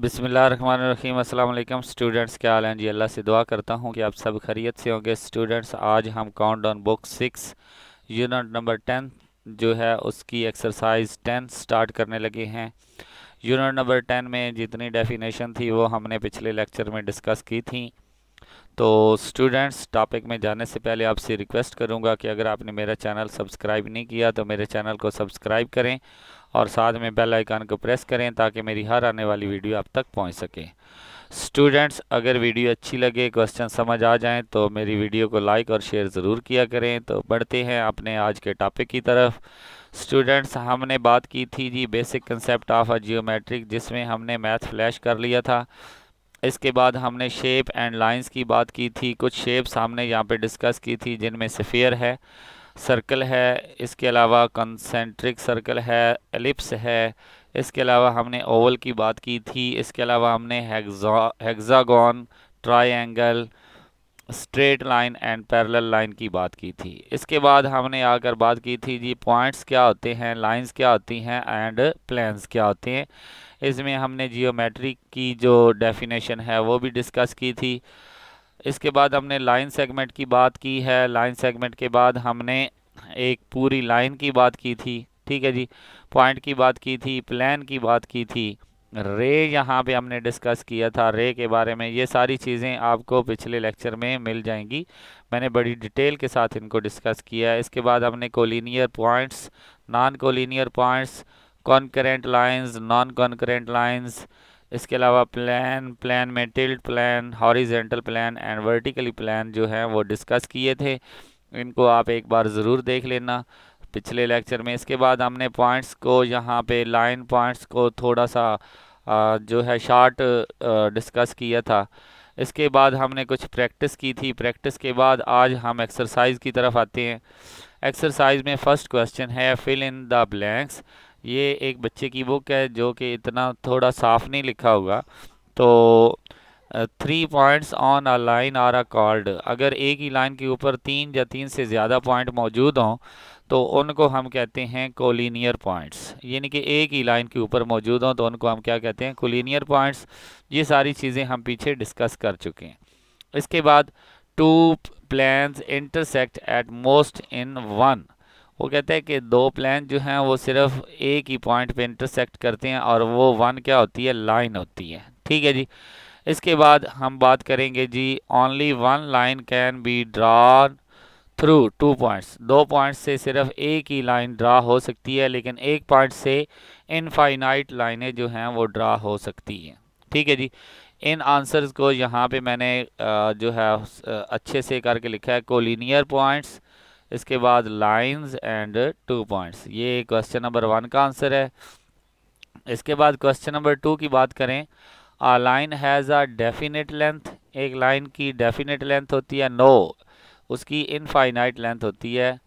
बिसमीम अल्लाम स्टूडेंट्स क्या हाल हैं जी अल्लाह से दुआ करता हूँ कि आप सब खैरियत से होंगे स्टूडेंट्स आज हम count down book six unit number ten जो है उसकी एक्सरसाइज टेन स्टार्ट करने लगे हैं यूनिट नंबर टेन में जितनी डेफिनेशन थी वो हमने पिछले लेक्चर में डिस्कस की थी तो स्टूडेंट्स टॉपिक में जाने से पहले आपसे रिक्वेस्ट करूंगा कि अगर आपने मेरा चैनल सब्सक्राइब नहीं किया तो मेरे चैनल को सब्सक्राइब करें और साथ में बेल आइकन को प्रेस करें ताकि मेरी हर आने वाली वीडियो आप तक पहुंच सके स्टूडेंट्स अगर वीडियो अच्छी लगे क्वेश्चन समझ आ जाएं तो मेरी वीडियो को लाइक और शेयर ज़रूर किया करें तो बढ़ते हैं अपने आज के टॉपिक की तरफ स्टूडेंट्स हमने बात की थी जी basic concept of a geometric जिसमें हमने मैथ फ्लैश कर लिया था इसके बाद हमने शेप एंड लाइंस की बात की थी कुछ शेप्स हमने यहाँ पे डिस्कस की थी जिनमें सफ़ेयर है सर्कल है इसके अलावा कंसेंट्रिक सर्कल है एलिप्स है इसके अलावा हमने ओवल की बात की थी इसके अलावा हमने hexagon, triangle straight line and parallel line की बात की थी इसके बाद हमने आकर बात की थी जी पॉइंट्स क्या होते हैं लाइंस क्या होती हैं एंड प्लान्स क्या होते हैं इसमें हमने जियोमेट्री की जो डेफिनेशन है वो भी डिस्कस की थी इसके बाद हमने लाइन सेगमेंट की बात की है लाइन सेगमेंट के बाद हमने एक पूरी लाइन की बात की थी ठीक है जी पॉइंट की बात की थी प्लान की बात की थी रे यहाँ पे हमने डिस्कस किया था रे के बारे में ये सारी चीज़ें आपको पिछले लेक्चर में मिल जाएंगी मैंने बड़ी डिटेल के साथ इनको डिस्कस किया है इसके बाद हमने collinear points non collinear points concurrent lines non concurrent lines इसके अलावा प्लान प्लान में tilt plane horizontal plane and vertically plane जो है वो डिस्कस किए थे इनको आप एक बार ज़रूर देख लेना पिछले लेक्चर में इसके बाद हमने पॉइंट्स को यहाँ पे लाइन पॉइंट्स को थोड़ा सा जो है शार्ट डिस्कस किया था इसके बाद हमने कुछ प्रैक्टिस की थी प्रैक्टिस के बाद आज हम एक्सरसाइज की तरफ आते हैं एक्सरसाइज में फ़र्स्ट क्वेश्चन है फिल इन द ब्लैंक्स ये एक बच्चे की बुक है जो कि इतना थोड़ा साफ नहीं लिखा होगा तो three points on a line are a called अगर एक ही लाइन के ऊपर तीन या तीन से ज़्यादा पॉइंट मौजूद हों तो उनको हम कहते हैं कोलिनियर पॉइंट्स यानी कि एक ही लाइन के ऊपर मौजूद हों तो उनको हम क्या कहते हैं कोलिनियर पॉइंट्स ये सारी चीज़ें हम पीछे डिस्कस कर चुके हैं इसके बाद two planes intersect at most in one वो कहते हैं कि दो प्लान जो हैं वो सिर्फ एक ही पॉइंट पे इंटरसेक्ट करते हैं और वो वन क्या होती है लाइन होती है ठीक है जी इसके बाद हम बात करेंगे जी only one line can be draw through two points दो पॉइंट से सिर्फ एक ही लाइन ड्रा हो सकती है लेकिन एक पॉइंट से इनफाइनाइट लाइनें जो हैं वो ड्रा हो सकती हैं ठीक है जी इन आंसर्स को यहाँ पे मैंने जो है अच्छे से करके लिखा है कोलिनियर पॉइंट्स इसके बाद लाइंस एंड टू पॉइंट्स ये क्वेश्चन नंबर वन का आंसर है इसके बाद क्वेश्चन नंबर टू की बात करें a line has a definite length एक लाइन की डेफिनेट लेंथ होती है नो उसकी इनफाइनाइट लेंथ होती है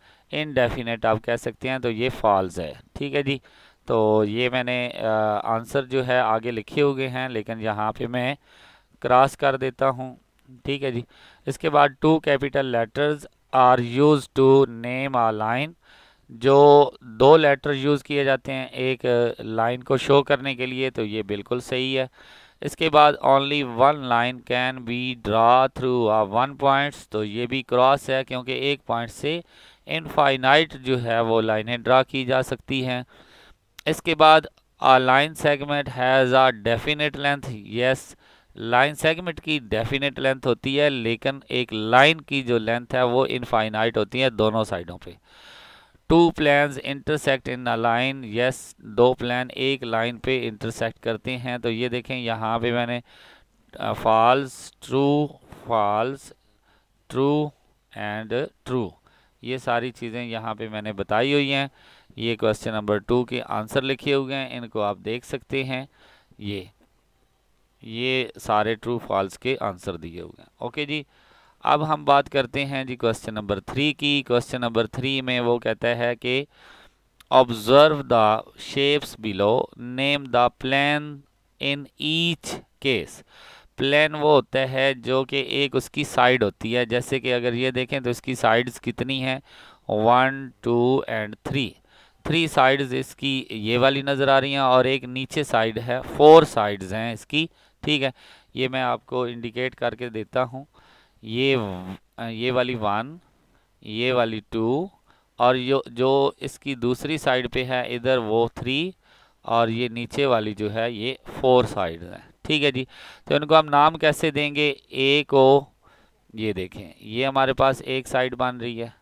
इनडेफिनेट आप कह सकते हैं तो ये फॉल्स है ठीक है जी तो ये मैंने आंसर जो है आगे लिखे हुए हैं लेकिन यहाँ पे मैं क्रॉस कर देता हूँ ठीक है जी इसके बाद two capital letters are use to name a line जो दो लेटर यूज़ किए जाते हैं एक लाइन को शो करने के लिए तो ये बिल्कुल सही है इसके बाद only one line can be draw through a one points तो ये भी क्रॉस है क्योंकि एक पॉइंट से इनफाइनाइट जो है वो लाइनें ड्रा की जा सकती हैं इसके बाद a line segment has a definite length yes yes, line segment की डेफिनेट लेंथ होती है लेकिन एक लाइन की जो लेंथ है वो इनफाइनाइट होती है दोनों साइडों पे two planes intersect in a line yes दो प्लान एक लाइन पे इंटरसेक्ट करते हैं तो ये देखें यहाँ पे मैंने false true false true and true ये सारी चीज़ें यहाँ पे मैंने बताई हुई हैं ये क्वेश्चन नंबर टू के आंसर लिखे हुए हैं इनको आप देख सकते हैं ये ये सारे ट्रू फॉल्स के आंसर दिए हुए हैं ओके जी अब हम बात करते हैं जी क्वेश्चन नंबर थ्री की क्वेश्चन नंबर थ्री में वो कहता है कि observe the shapes below name the plane in each case plane वो होता है जो कि एक उसकी साइड होती है जैसे कि अगर ये देखें तो इसकी साइड्स कितनी हैं one two and three three sides इसकी ये वाली नज़र आ रही हैं और एक नीचे साइड है फोर साइड्स हैं इसकी ठीक है ये मैं आपको इंडिकेट करके देता हूँ ये ये वाली वन अच्छा। ये वाली टू और जो जो इसकी दूसरी साइड पे है इधर वो थ्री और ये नीचे वाली जो है ये फोर साइड है ठीक है जी तो इनको हम नाम कैसे देंगे ए को ये देखें ये हमारे पास एक साइड बन रही है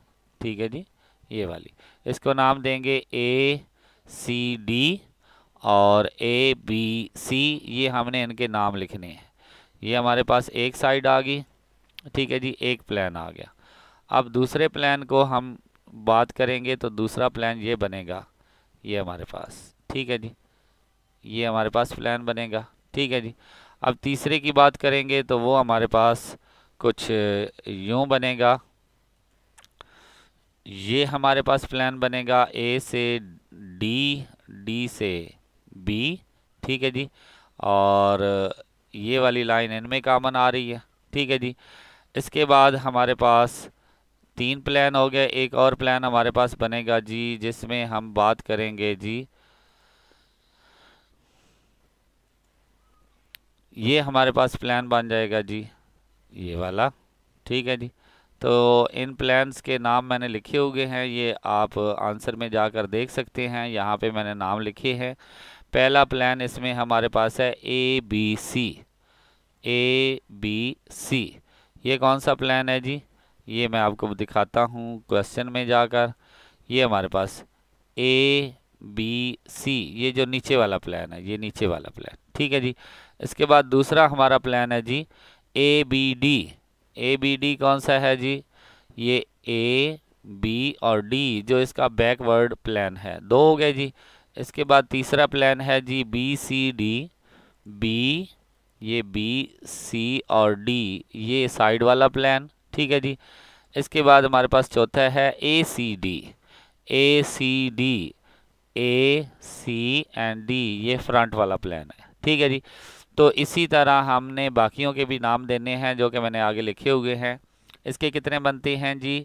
ठीक है जी ये वाली इसको नाम देंगे ए सी डी और ए बी सी ये हमने इनके नाम लिखने हैं ये हमारे पास एक साइड आ गई ठीक है जी एक प्लान आ गया अब दूसरे प्लान को हम बात करेंगे तो दूसरा प्लान ये बनेगा ये हमारे पास ठीक है जी ये हमारे पास प्लान बनेगा ठीक है जी अब तीसरे की बात करेंगे तो वो हमारे पास कुछ यूँ बनेगा ये हमारे पास प्लान बनेगा ए से डी डी से बी ठीक है जी और ये वाली लाइन इनमें कामन आ रही है ठीक है जी इसके बाद हमारे पास तीन प्लान हो गया एक और प्लान हमारे पास बनेगा जी जिसमें हम बात करेंगे जी ये हमारे पास प्लान बन जाएगा जी ये वाला ठीक है जी तो इन प्लान्स के नाम मैंने लिखे हुए हैं ये आप आंसर में जाकर देख सकते हैं यहाँ पे मैंने नाम लिखे हैं पहला प्लान इसमें हमारे पास है A B C A B सी ये कौन सा प्लान है जी ये मैं आपको दिखाता हूँ क्वेश्चन में जाकर ये हमारे पास ए बी सी ये जो नीचे वाला प्लान है ये नीचे वाला प्लान ठीक है जी इसके बाद दूसरा हमारा प्लान है जी A B D A B D कौन सा है जी ये ए बी और डी जो इसका बैकवर्ड प्लान है दो हो गए जी इसके बाद तीसरा प्लान है जी बी सी डी बी ये बी सी और डी ये साइड वाला प्लान ठीक है जी इसके बाद हमारे पास चौथा है A C D A C D A C and D ये फ्रंट वाला प्लान है ठीक है जी तो इसी तरह हमने बाकियों के भी नाम देने हैं जो कि मैंने आगे लिखे हुए हैं इसके कितने बनते हैं जी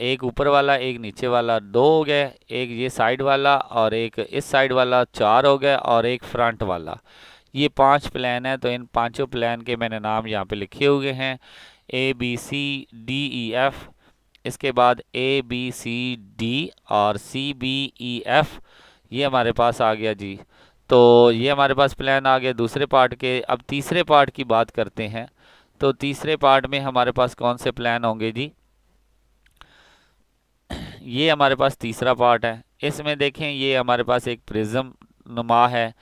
एक ऊपर वाला एक नीचे वाला दो हो गए एक ये साइड वाला और एक इस साइड वाला चार हो गए और एक फ्रंट वाला ये पांच प्लान है तो इन पांचों प्लान के मैंने नाम यहाँ पे लिखे हुए हैं A B C D E F इसके बाद ए बी सी डी और सी बी ई एफ़ ये हमारे पास आ गया जी तो ये हमारे पास प्लान आ गया दूसरे पार्ट के अब तीसरे पार्ट की बात करते हैं तो तीसरे पार्ट में हमारे पास कौन से प्लान होंगे जी ये हमारे पास तीसरा पार्ट है इसमें देखें ये हमारे पास एक प्रिज्म नुमा है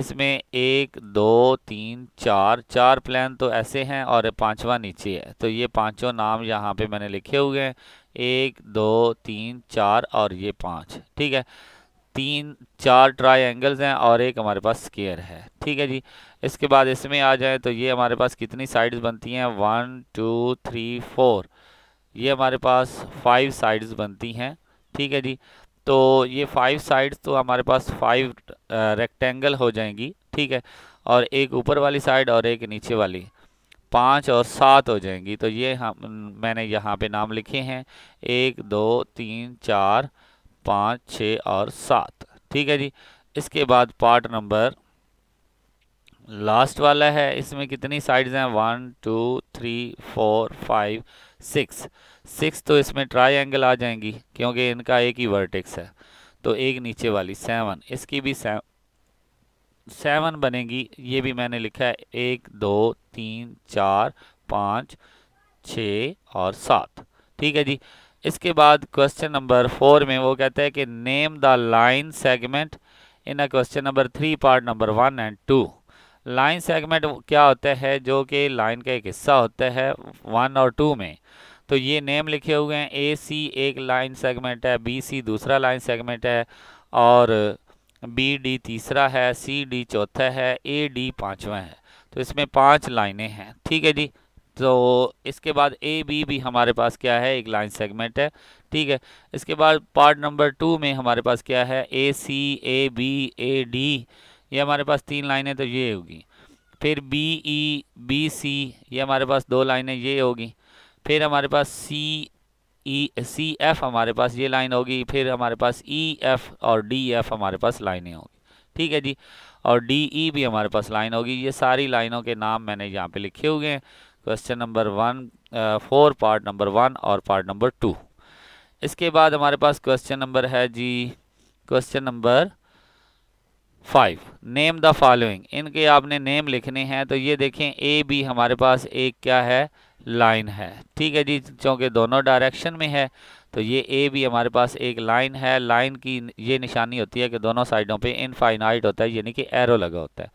इसमें एक दो तीन चार चार प्लान तो ऐसे हैं और पांचवा नीचे है तो ये पांचों नाम यहाँ पे मैंने लिखे हुए हैं एक दो तीन चार और ये पाँच ठीक है तीन चार ट्राई एंगल्स हैं और एक हमारे पास स्केयर है ठीक है जी इसके बाद इसमें आ जाए तो ये हमारे पास कितनी साइड्स बनती हैं वन टू थ्री फोर ये हमारे पास फाइव साइड्स बनती हैं ठीक है जी तो ये फाइव साइड्स तो हमारे पास फाइव रेक्टेंगल हो जाएंगी ठीक है और एक ऊपर वाली साइड और एक नीचे वाली पाँच और सात हो जाएंगी तो ये हम मैंने यहाँ पे नाम लिखे हैं एक दो तीन चार पाँच छः और सात ठीक है जी इसके बाद पार्ट नंबर लास्ट वाला है इसमें कितनी साइड्स हैं one two three four five six six तो इसमें ट्राई एंगल आ जाएंगी क्योंकि इनका एक ही वर्टेक्स है तो एक नीचे वाली सेवन इसकी भी सेवन बनेगी ये भी मैंने लिखा है एक दो तीन चार पाँच छ और सात ठीक है जी इसके बाद क्वेश्चन नंबर फोर में वो कहता है कि name the line segment in a question number three part number one and two line segment क्या होता है जो कि लाइन का एक हिस्सा होता है वन और टू में तो ये नेम लिखे हुए हैं ए सी एक लाइन सेगमेंट है बी सी दूसरा लाइन सेगमेंट है और बी डी तीसरा है सी डी चौथा है ए डी पाँचवा है तो इसमें पांच लाइनें हैं ठीक है जी तो इसके बाद ए बी भी हमारे पास क्या है एक लाइन सेगमेंट है ठीक है इसके बाद पार्ट नंबर टू में हमारे पास क्या है A C A B A D ये हमारे पास तीन लाइनें तो ये होगी फिर बी ई बी सी ये हमारे पास दो लाइनें ये होगी फिर हमारे पास सी ई सी एफ हमारे पास ये लाइन होगी फिर हमारे पास ई e, एफ और डी एफ हमारे पास लाइनें होगी ठीक है जी और डी ई e भी हमारे पास लाइन होगी ये सारी लाइनों के नाम मैंने यहाँ पे लिखे हुए हैं question number one four part number one और पार्ट नंबर टू इसके बाद हमारे पास क्वेश्चन नंबर है जी question number five name the following इनके आपने नेम लिखने हैं तो ये देखें ए बी हमारे पास एक क्या है लाइन है ठीक है जी चूँकि दोनों डायरेक्शन में है तो ये ए भी हमारे पास एक लाइन है लाइन की ये निशानी होती है कि दोनों साइडों पे इनफाइनाइट होता है यानी कि एरो लगा होता है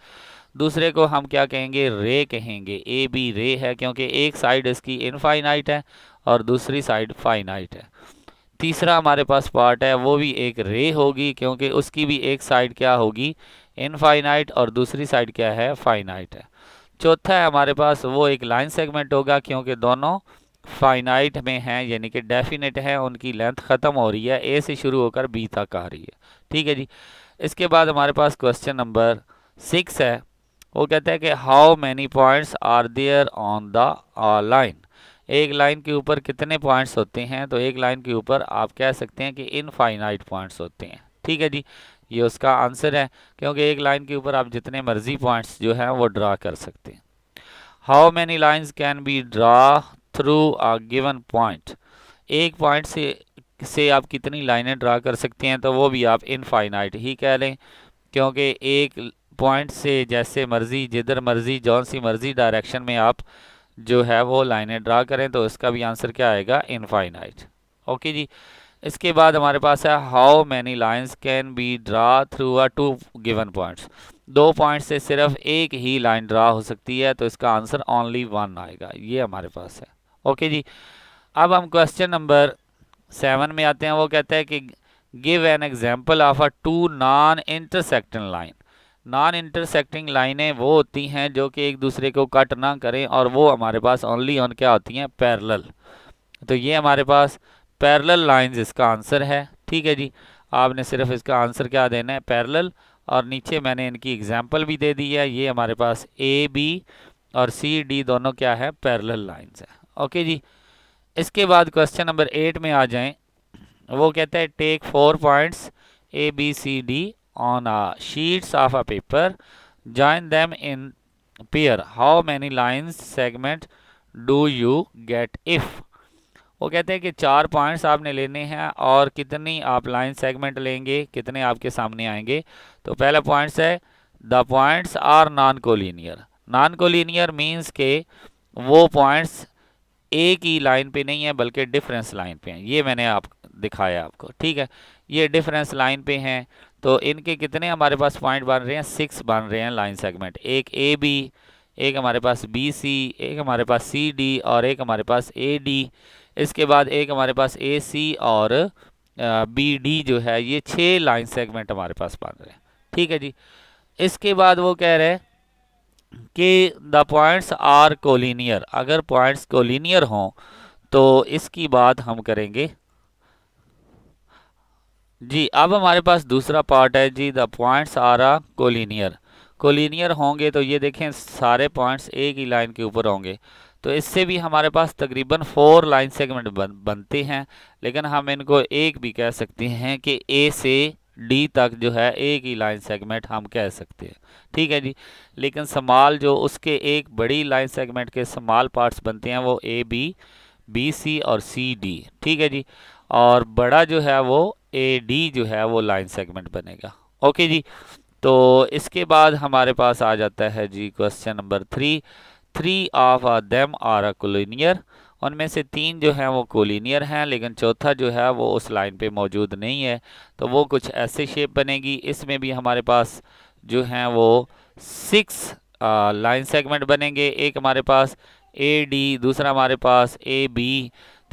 दूसरे को हम क्या कहेंगे रे कहेंगे ए बी रे है क्योंकि एक साइड इसकी इनफाइनाइट है और दूसरी साइड फाइनाइट है तीसरा हमारे पास पार्ट है वो भी एक रे होगी क्योंकि उसकी भी एक साइड क्या होगी इनफाइनाइट और दूसरी साइड क्या है फाइनाइट है चौथा है हमारे पास वो एक लाइन सेगमेंट होगा क्योंकि दोनों फाइनाइट में हैं यानी कि डेफिनेट हैं उनकी लेंथ ख़त्म हो रही है ए से शुरू होकर बी तक आ रही है ठीक है जी इसके बाद हमारे पास क्वेश्चन नंबर सिक्स है वो कहते हैं कि how many points are there on the line एक लाइन के ऊपर कितने पॉइंट्स होते हैं तो एक लाइन के ऊपर आप कह सकते हैं कि इनफाइनाइट पॉइंट्स होते हैं ठीक है जी ये उसका आंसर है क्योंकि एक लाइन के ऊपर आप जितने मर्जी पॉइंट्स जो हैं वो ड्रा कर सकते हैं how many lines can be draw through a given point एक पॉइंट से से आप कितनी लाइनें ड्रा कर सकते हैं तो वो भी आप इनफाइनाइट ही कह लें क्योंकि एक पॉइंट से जैसे मर्ज़ी जिधर मर्ज़ी जौन सी मर्ज़ी डायरेक्शन में आप जो है वो लाइनें ड्रा करें तो इसका भी आंसर क्या आएगा इनफाइनाइट ओके जी इसके बाद हमारे पास है how many lines can be draw through a two given points दो पॉइंट से सिर्फ एक ही लाइन ड्रा हो सकती है तो इसका आंसर ओनली वन आएगा ये हमारे पास है ओके जी अब हम क्वेश्चन नंबर सेवन में आते हैं वो कहते हैं कि give an example of a two non intersecting line non intersecting लाइनें वो होती हैं जो कि एक दूसरे को कट ना करें और वो हमारे पास ओनली ऑन क्या होती हैं पैरल तो ये हमारे पास पैरल लाइंस इसका आंसर है ठीक है जी आपने सिर्फ इसका आंसर क्या देना है पैरल और नीचे मैंने इनकी एग्जाम्पल भी दे दी है ये हमारे पास ए बी और सी डी दोनों क्या है पैरल लाइन्स है ओके जी इसके बाद क्वेश्चन नंबर एट में आ जाएं वो कहता है take four points A B C D on a uh, sheets of a paper join them in pair how many lines segment do you get if वो कहते हैं कि चार पॉइंट्स आपने लेने हैं और कितनी आप लाइन सेगमेंट लेंगे कितने आपके सामने आएंगे तो पहला पॉइंट्स है the points are non collinear non collinear means के वो पॉइंट्स एक ही लाइन पे नहीं है बल्कि डिफरेंस लाइन पे हैं ये मैंने आप दिखाया आपको ठीक है ये डिफरेंस लाइन पे हैं तो इनके कितने हमारे पास पॉइंट बन रहे हैं सिक्स बन रहे हैं लाइन सेगमेंट एक ए बी एक हमारे पास बी सी एक हमारे पास सी डी और एक हमारे पास ए डी इसके बाद एक हमारे पास ए सी और बी डी जो है ये छः लाइन सेगमेंट हमारे पास बन रहे हैं ठीक है जी इसके बाद वो कह रहे हैं कि द पॉइंट्स आर कोलिनियर अगर पॉइंट्स कोलिनियर हों तो इसकी बात हम करेंगे जी अब हमारे पास दूसरा पार्ट है जी the points are a collinear collinear होंगे तो ये देखें सारे पॉइंट्स एक ही लाइन के ऊपर होंगे तो इससे भी हमारे पास तकरीबन फोर लाइन सेगमेंट बन, बनते हैं लेकिन हम इनको एक भी कह सकते हैं कि ए से डी तक जो है एक ही लाइन सेगमेंट हम कह सकते हैं ठीक है जी लेकिन समाल जो उसके एक बड़ी लाइन सेगमेंट के समाल पार्ट्स बनते हैं वो ए बी बी सी और सी डी ठीक है जी और बड़ा जो है वो ए डी जो है वो लाइन सेगमेंट बनेगा ओके जी तो इसके बाद हमारे पास आ जाता है जी question number three three of them are a collinear उनमें से तीन जो हैं वो कोलिनियर हैं लेकिन चौथा जो है वो उस लाइन पे मौजूद नहीं है तो वो कुछ ऐसे शेप बनेगी इसमें भी हमारे पास जो हैं वो सिक्स लाइन सेगमेंट बनेंगे एक हमारे पास ए डी दूसरा हमारे पास ए बी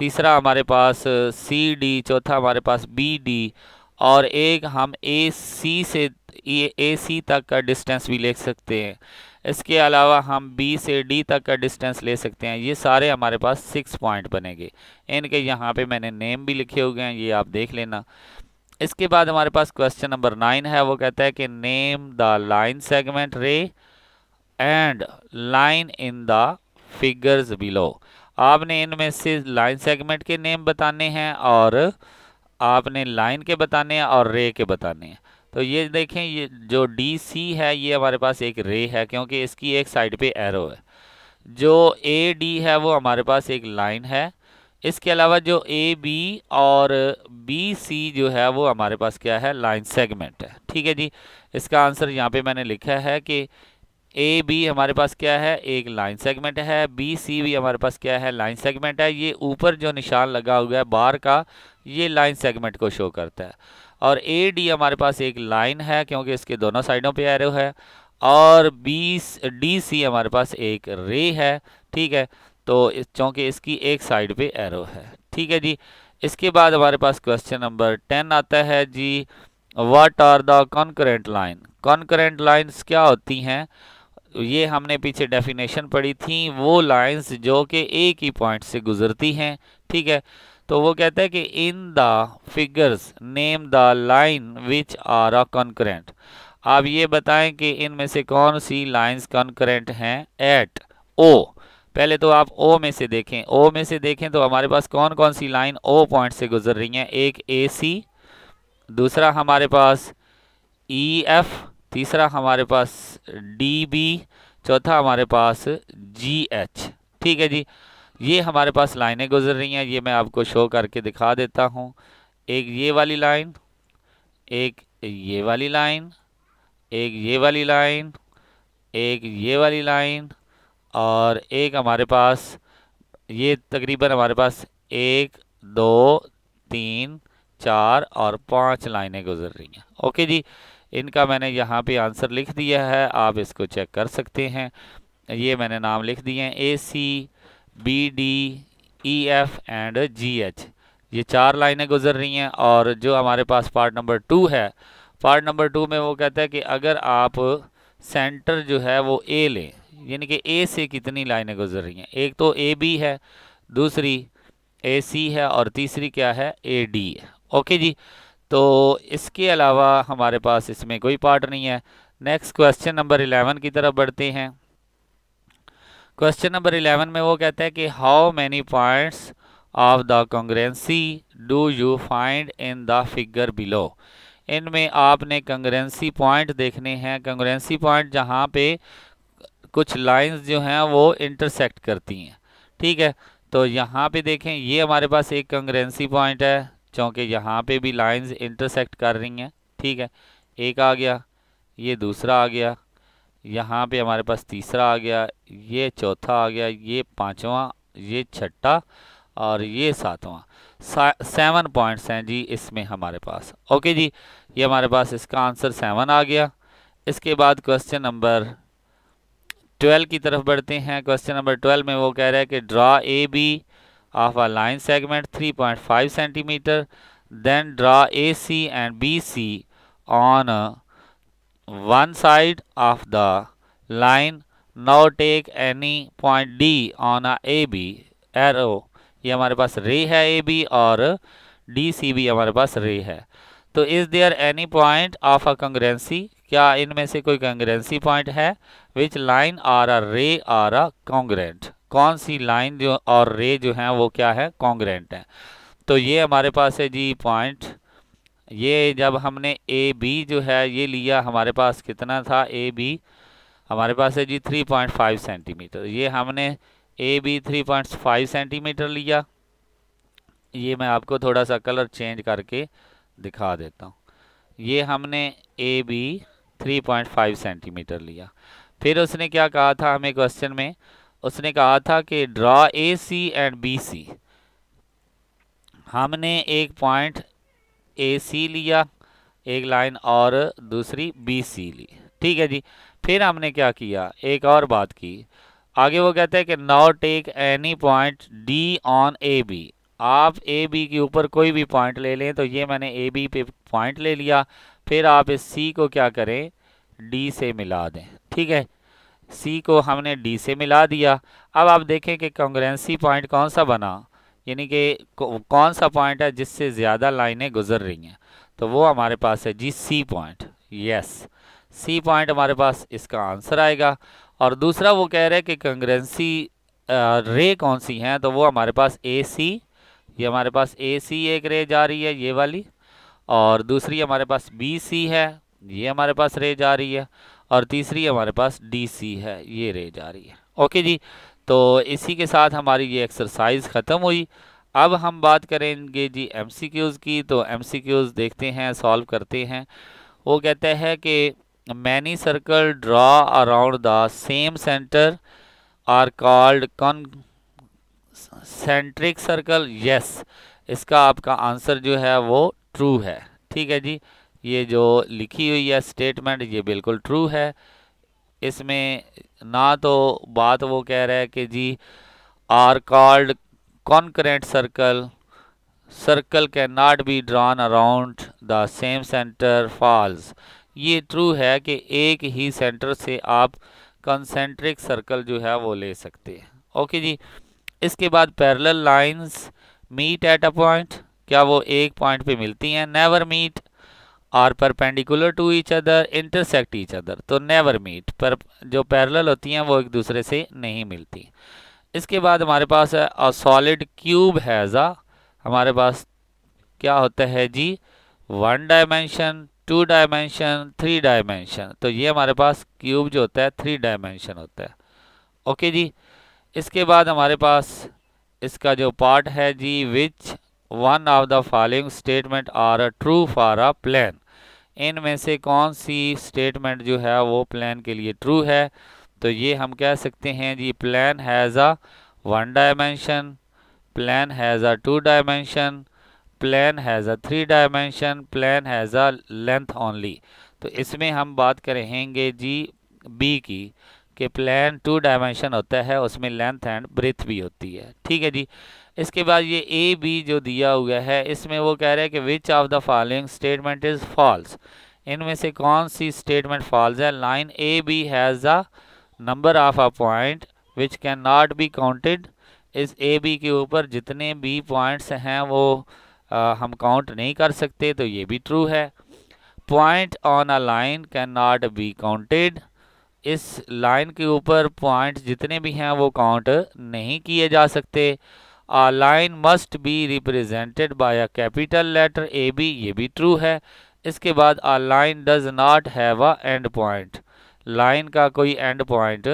तीसरा हमारे पास सी डी चौथा हमारे पास बी डी और एक हम ए सी से ए सी तक का डिस्टेंस भी ले सकते हैं इसके अलावा हम बी से डी तक का डिस्टेंस ले सकते हैं ये सारे हमारे पास सिक्स पॉइंट बनेंगे इनके यहाँ पे मैंने नेम भी लिखे हुए हैं ये आप देख लेना इसके बाद हमारे पास क्वेश्चन नंबर नाइन है वो कहता है कि name the line segment ray and line in the figures below आपने इनमें से लाइन सेगमेंट के नेम बताने हैं और आपने लाइन के बताने हैं और रे के बताने हैं तो ये देखें ये जो डी सी है ये हमारे पास एक रे है क्योंकि इसकी एक साइड पे एरो है जो ए डी है वो हमारे पास एक लाइन है इसके अलावा जो ए बी और बी सी जो है वो हमारे पास क्या है लाइन सेगमेंट है ठीक है जी इसका आंसर यहाँ पे मैंने लिखा है कि ए बी हमारे पास क्या है एक लाइन सेगमेंट है बी सी भी हमारे पास क्या है लाइन सेगमेंट है ये ऊपर जो निशान लगा हुआ है बार का ये लाइन सेगमेंट को शो करता है और ए डी हमारे पास एक लाइन है क्योंकि इसके दोनों साइडों पे एरो है और बी डी सी हमारे पास एक रे है ठीक है तो चूँकि इसकी एक साइड पे एरो है ठीक है जी इसके बाद हमारे पास क्वेश्चन नंबर टेन आता है जी what are the concurrent line concurrent lines क्या होती हैं ये हमने पीछे डेफिनेशन पढ़ी थी वो लाइंस जो कि एक ही पॉइंट से गुजरती हैं ठीक है तो वो कहता है कि in the figures name the line which are a concurrent आप ये बताएं कि इनमें से कौन सी लाइंस कॉन्करेंट हैं एट ओ पहले तो आप ओ में से देखें ओ में से देखें तो हमारे पास कौन कौन सी लाइन ओ पॉइंट से गुजर रही हैं एक ए सी दूसरा हमारे पास ई e एफ़ तीसरा हमारे पास डी बी चौथा हमारे पास जी एच ठीक है जी ये हमारे पास लाइनें गुजर रही हैं ये मैं आपको शो करके दिखा देता हूँ एक ये वाली लाइन एक ये वाली लाइन एक ये वाली लाइन एक ये वाली लाइन और एक हमारे पास ये तकरीबन हमारे पास एक दो तीन चार और पांच लाइनें गुजर रही हैं ओके जी इनका मैंने यहाँ पे आंसर लिख दिया है आप इसको चेक कर सकते हैं ये मैंने नाम लिख दिए हैं A C B D E F and G H ये चार लाइनें गुजर रही हैं और जो हमारे पास पार्ट नंबर टू है पार्ट नंबर टू में वो कहता है कि अगर आप सेंटर जो है वो ए लें यानी कि ए से कितनी लाइनें गुजर रही हैं एक तो ए बी है दूसरी ए सी है और तीसरी क्या है ए डी है ओके जी तो इसके अलावा हमारे पास इसमें कोई पार्ट नहीं है नेक्स्ट क्वेश्चन नंबर इलेवन की तरफ बढ़ते हैं क्वेश्चन नंबर इलेवन में वो कहता है कि how many points of the concurrency do you find in the figure below इनमें आपने कंग्रेंसी पॉइंट देखने हैं कंग्रेंसी पॉइंट जहाँ पे कुछ लाइंस जो हैं वो इंटरसेक्ट करती हैं ठीक है तो यहाँ पे देखें ये हमारे पास एक कंग्रेंसी पॉइंट है चूँकि यहाँ पे भी लाइंस इंटरसेक्ट कर रही हैं ठीक है एक आ गया ये दूसरा आ गया यहाँ पे हमारे पास तीसरा आ गया ये चौथा आ गया ये पाँचवा ये छठा और ये सातवां सेवन पॉइंट्स हैं जी इसमें हमारे पास ओके जी ये हमारे पास इसका आंसर सेवन आ गया इसके बाद क्वेश्चन नंबर ट्वेल्व की तरफ बढ़ते हैं क्वेश्चन नंबर ट्वेल्व में वो कह रहा है कि draw A B of a line segment 3.5 centimeter. Then draw AC and BC on one side of the line. Now take any point D on a AB arrow. ये हमारे पास ray है ए बी और D C B हमारे पास ray है तो is there any point of a concurrency क्या इनमें से कोई कंग्रेंसी पॉइंट है विच लाइन आर अ रे आर अ कॉन्ग्रेंट कौन सी लाइन जो और रे जो हैं वो क्या है कॉन्ग्रेंट है तो ये हमारे पास है जी पॉइंट ये जब हमने ए बी जो है ये लिया हमारे पास कितना था ए बी हमारे पास है जी थ्री पॉइंट फाइव सेंटीमीटर ये हमने A B three point five centimetre लिया ये मैं आपको थोड़ा सा कलर चेंज करके दिखा देता हूँ ये हमने A B three point five centimetre लिया फिर उसने क्या कहा था हमें क्वेश्चन में उसने कहा था कि draw A C and B C हमने एक पॉइंट ए सी लिया एक लाइन और दूसरी बी सी ली ठीक है जी फिर हमने क्या किया एक और बात की आगे वो कहते हैं कि now take any point D on A B आप ए बी के ऊपर कोई भी पॉइंट ले लें तो ये मैंने ए बी पे पॉइंट ले लिया फिर आप इस सी को क्या करें डी से मिला दें ठीक है सी को हमने डी से मिला दिया अब आप देखें कि कॉन्ग्रेंसी पॉइंट कौन सा बना यानी कि कौन सा पॉइंट है जिससे ज़्यादा लाइनें गुजर रही हैं तो वो हमारे पास है जी C point yes C point हमारे पास इसका आंसर आएगा और दूसरा वो कह रहे हैं कि कॉन्ग्रेंसी रे कौन सी हैं तो वो हमारे पास ए सी ये हमारे पास ए सी एक रे जा रही है ये वाली और दूसरी हमारे पास बी सी है ये हमारे पास रे जा रही है और तीसरी हमारे पास डी सी है ये रह जा रही है ओके जी तो इसी के साथ हमारी ये एक्सरसाइज ख़त्म हुई अब हम बात करेंगे जी एम सी क्यूज़ की तो एम सी क्यूज़ देखते हैं सॉल्व करते हैं वो कहता है कि many circle draw around the same centre are called concentric circle yes इसका आपका आंसर जो है वो ट्रू है ठीक है जी ये जो लिखी हुई है स्टेटमेंट ये बिल्कुल ट्रू है इसमें ना तो बात वो कह रहा है कि जी are called concurrent circle circle can not be drawn around the same centre false ये ट्रू है कि एक ही सेंटर से आप कंसेंट्रिक सर्कल जो है वो ले सकते हैं ओके जी इसके बाद parallel lines meet at a point क्या वो एक पॉइंट पे मिलती हैं never meet are perpendicular to each other intersect each other तो नेवर मीट पर जो पैरल होती हैं वो एक दूसरे से नहीं मिलती इसके बाद हमारे पास है अ सॉलिड क्यूब हैजा हमारे पास क्या होता है जी one dimension two dimension three dimension तो ये हमारे पास क्यूब जो होता है थ्री डायमेंशन होता है ओके जी इसके बाद हमारे पास इसका जो पार्ट है जी which one of the following statement are a true for a plane इनमें से कौन सी स्टेटमेंट जो है वो प्लान के लिए ट्रू है तो ये हम कह सकते हैं जी plane has a one dimension plane has a two dimension plane has a three dimension plane has a length only तो इसमें हम बात करेंगे जी बी की कि प्लान टू डायमेंशन होता है उसमें लेंथ एंड ब्रेथ भी होती है ठीक है जी इसके बाद ये ए बी जो दिया हुआ है इसमें वो कह रहे हैं कि which of the following statement is false इनमें से कौन सी स्टेटमेंट फॉल्स है line A B has the number of a point which can not be counted इस ए बी के ऊपर जितने भी पॉइंट्स हैं वो आ, हम काउंट नहीं कर सकते तो ये भी ट्रू है point on a line can not be counted इस लाइन के ऊपर पॉइंट्स जितने भी हैं वो काउंट नहीं किए जा सकते a line must be represented by a capital letter A B ये भी ट्रू है इसके बाद a line does not have a end point line का कोई एंड पॉइंट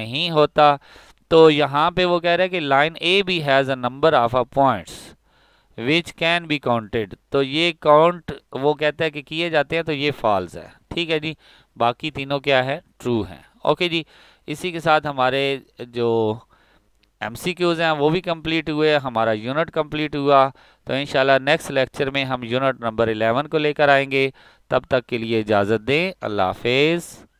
नहीं होता तो यहाँ पे वो कह रहे हैं कि line A B has a number of a points which can be counted तो ये काउंट वो कहता है कि किए जाते हैं तो ये फॉल्स है ठीक है जी बाकी तीनों क्या है ट्रू हैं ओके जी इसी के साथ हमारे जो एम सी क्यूज़ हैं वो भी कंप्लीट हुए हमारा यूनिट कंप्लीट हुआ तो इन नेक्स्ट लेक्चर में हम यूनिट नंबर 11 को लेकर आएंगे तब तक के लिए इजाज़त दें अल्लाह हाफिज़